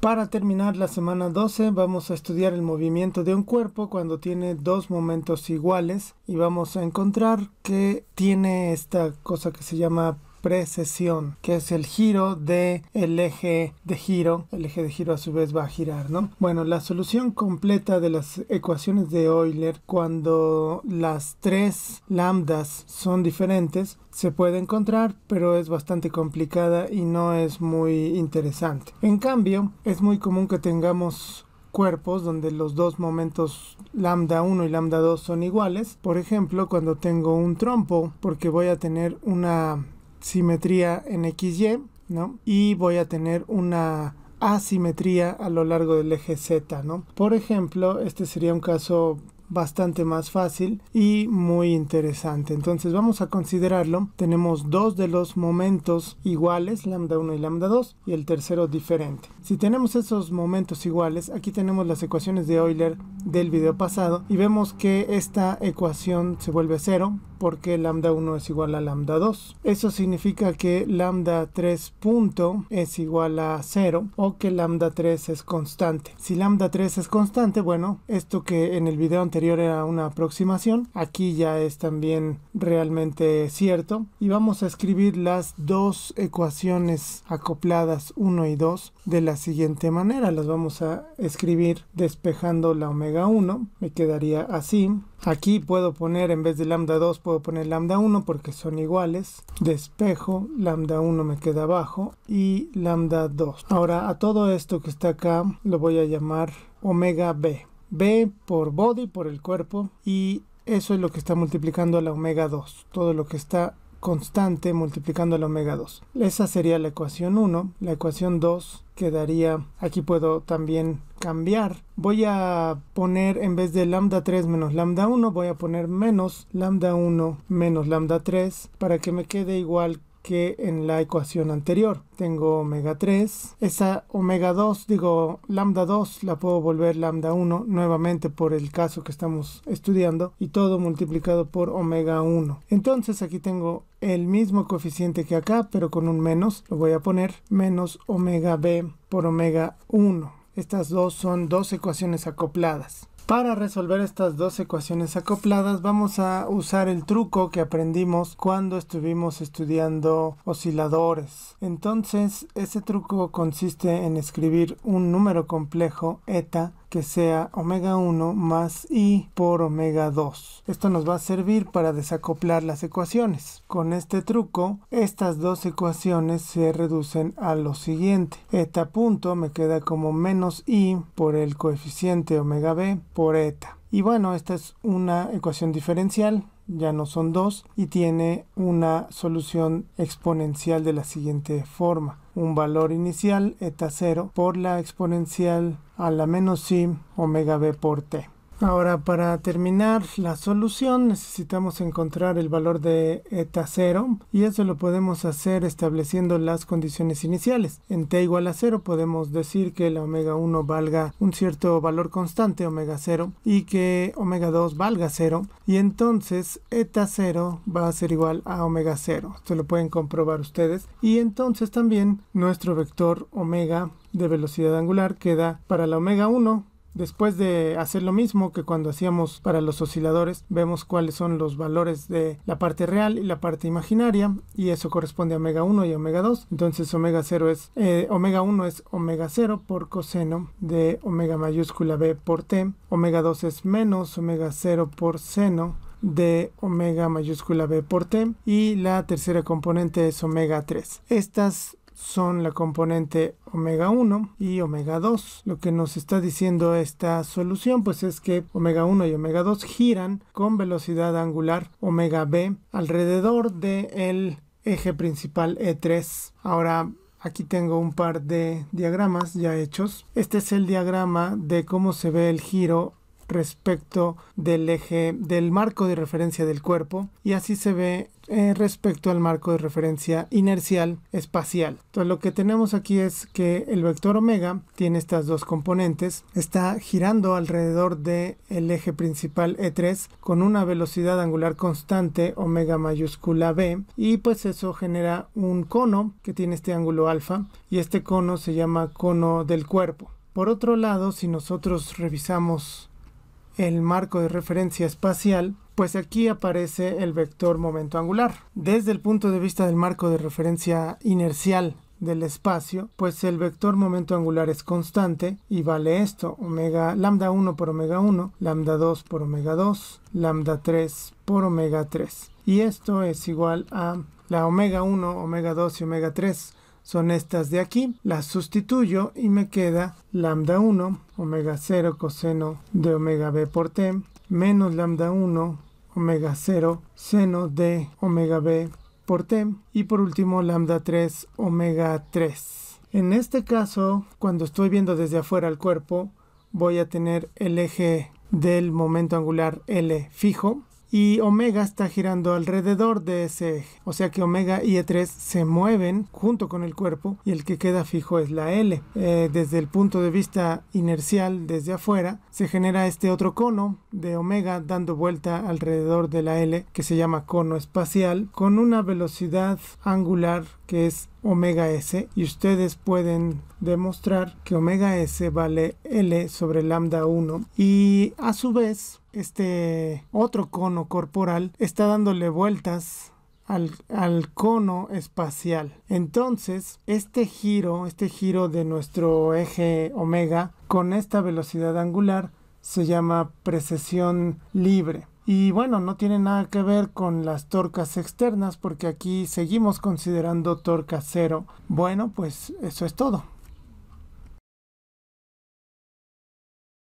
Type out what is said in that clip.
Para terminar la semana 12 vamos a estudiar el movimiento de un cuerpo cuando tiene dos momentos iguales y vamos a encontrar que tiene esta cosa que se llama precesión, que es el giro de el eje de giro. El eje de giro a su vez va a girar, ¿no? Bueno, la solución completa de las ecuaciones de Euler cuando las tres lambdas son diferentes se puede encontrar, pero es bastante complicada y no es muy interesante. En cambio, es muy común que tengamos cuerpos donde los dos momentos lambda 1 y lambda 2 son iguales. Por ejemplo, cuando tengo un trompo, porque voy a tener una simetría en XY, ¿no? Y voy a tener una asimetría a lo largo del eje Z, ¿no? Por ejemplo, este sería un caso bastante más fácil y muy interesante. Entonces vamos a considerarlo. Tenemos dos de los momentos iguales, lambda 1 y lambda 2, y el tercero diferente. Si tenemos esos momentos iguales, aquí tenemos las ecuaciones de Euler del video pasado y vemos que esta ecuación se vuelve cero porque lambda 1 es igual a lambda 2. Eso significa que lambda 3 punto es igual a 0 o que lambda 3 es constante. Si lambda 3 es constante, bueno, esto que en el video anterior era una aproximación, aquí ya es también realmente cierto. Y vamos a escribir las dos ecuaciones acopladas 1 y 2 de la siguiente manera. Las vamos a escribir despejando la omega 1. Me quedaría así. Aquí puedo poner, en vez de lambda 2, puedo poner lambda 1 porque son iguales. Despejo, lambda 1 me queda abajo y lambda 2. Ahora a todo esto que está acá lo voy a llamar omega b. B por body, por el cuerpo y eso es lo que está multiplicando a la omega 2. Todo lo que está constante multiplicando el omega 2. Esa sería la ecuación 1. La ecuación 2 quedaría, aquí puedo también cambiar. Voy a poner en vez de lambda 3 menos lambda 1, voy a poner menos lambda 1 menos lambda 3 para que me quede igual que en la ecuación anterior. Tengo omega 3, esa omega 2, digo lambda 2, la puedo volver lambda 1 nuevamente por el caso que estamos estudiando y todo multiplicado por omega 1. Entonces aquí tengo el mismo coeficiente que acá, pero con un menos, lo voy a poner menos omega b por omega 1. Estas dos son dos ecuaciones acopladas. Para resolver estas dos ecuaciones acopladas vamos a usar el truco que aprendimos cuando estuvimos estudiando osciladores. Entonces ese truco consiste en escribir un número complejo eta que sea omega 1 más i por omega 2. Esto nos va a servir para desacoplar las ecuaciones. Con este truco, estas dos ecuaciones se reducen a lo siguiente. Eta punto me queda como menos i por el coeficiente omega b por eta. Y bueno, esta es una ecuación diferencial ya no son 2 y tiene una solución exponencial de la siguiente forma un valor inicial eta 0 por la exponencial a la menos i omega b por t Ahora, para terminar la solución, necesitamos encontrar el valor de eta 0 y eso lo podemos hacer estableciendo las condiciones iniciales. En t igual a 0 podemos decir que la omega 1 valga un cierto valor constante, omega 0, y que omega 2 valga 0. Y entonces eta 0 va a ser igual a omega 0. Esto lo pueden comprobar ustedes. Y entonces también nuestro vector omega de velocidad angular queda para la omega 1 Después de hacer lo mismo que cuando hacíamos para los osciladores, vemos cuáles son los valores de la parte real y la parte imaginaria y eso corresponde a omega 1 y omega 2. Entonces omega 0 eh, es omega 1 es omega 0 por coseno de omega mayúscula b por t, omega 2 es menos omega 0 por seno de omega mayúscula b por t y la tercera componente es omega 3. Estas son la componente omega 1 y omega 2. Lo que nos está diciendo esta solución pues es que omega 1 y omega 2 giran con velocidad angular omega b alrededor del el eje principal E3. Ahora aquí tengo un par de diagramas ya hechos. Este es el diagrama de cómo se ve el giro respecto del eje del marco de referencia del cuerpo y así se ve eh, respecto al marco de referencia inercial espacial. Entonces lo que tenemos aquí es que el vector omega tiene estas dos componentes, está girando alrededor del eje principal E3 con una velocidad angular constante omega mayúscula b y pues eso genera un cono que tiene este ángulo alfa y este cono se llama cono del cuerpo. Por otro lado, si nosotros revisamos el marco de referencia espacial, pues aquí aparece el vector momento angular. Desde el punto de vista del marco de referencia inercial del espacio, pues el vector momento angular es constante y vale esto, omega lambda 1 por omega 1, lambda 2 por omega 2, lambda 3 por omega 3. Y esto es igual a la omega 1, omega 2 y omega 3 son estas de aquí. Las sustituyo y me queda lambda 1, omega 0 coseno de omega b por t, menos lambda 1, omega 0 seno de omega b por t, y por último lambda 3, omega 3. En este caso, cuando estoy viendo desde afuera el cuerpo, voy a tener el eje del momento angular L fijo y omega está girando alrededor de ese eje. O sea que omega y E3 se mueven junto con el cuerpo y el que queda fijo es la L. Eh, desde el punto de vista inercial, desde afuera, se genera este otro cono de omega dando vuelta alrededor de la L que se llama cono espacial con una velocidad angular que es omega s y ustedes pueden demostrar que omega s vale L sobre lambda 1 y a su vez este otro cono corporal está dándole vueltas al, al, cono espacial. Entonces, este giro, este giro de nuestro eje omega con esta velocidad angular se llama precesión libre. Y bueno, no tiene nada que ver con las torcas externas porque aquí seguimos considerando torca cero. Bueno, pues eso es todo.